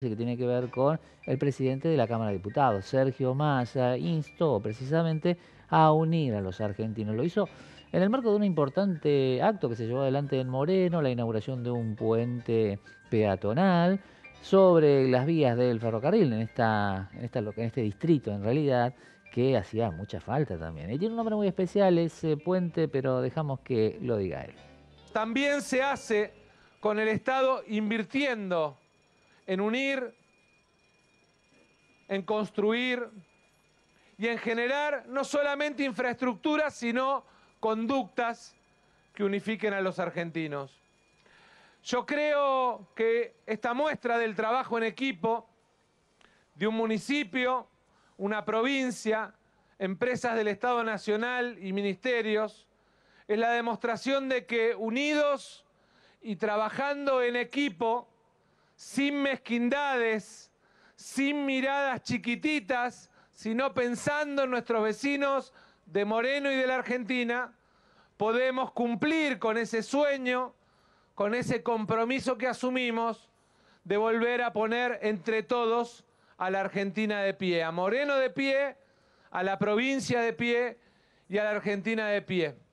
que tiene que ver con el presidente de la Cámara de Diputados, Sergio Massa, instó precisamente a unir a los argentinos. Lo hizo en el marco de un importante acto que se llevó adelante en Moreno, la inauguración de un puente peatonal sobre las vías del ferrocarril en, este distrito, en realidad, que hacía mucha falta también. Y tiene un nombre muy especial ese puente, pero dejamos que lo diga él. También se hace con el Estado invirtiendo en unir, en construir y en generar no solamente infraestructuras, sino conductas que unifiquen a los argentinos. Yo creo que esta muestra del trabajo en equipo de un municipio, una provincia, empresas del Estado Nacional y ministerios, es la demostración de que unidos y trabajando en equipo sin mezquindades, sin miradas chiquititas, sino pensando en nuestros vecinos de Moreno y de la Argentina, podemos cumplir con ese sueño, con ese compromiso que asumimos de volver a poner entre todos a la Argentina de pie, a Moreno de pie, a la provincia de pie y a la Argentina de pie.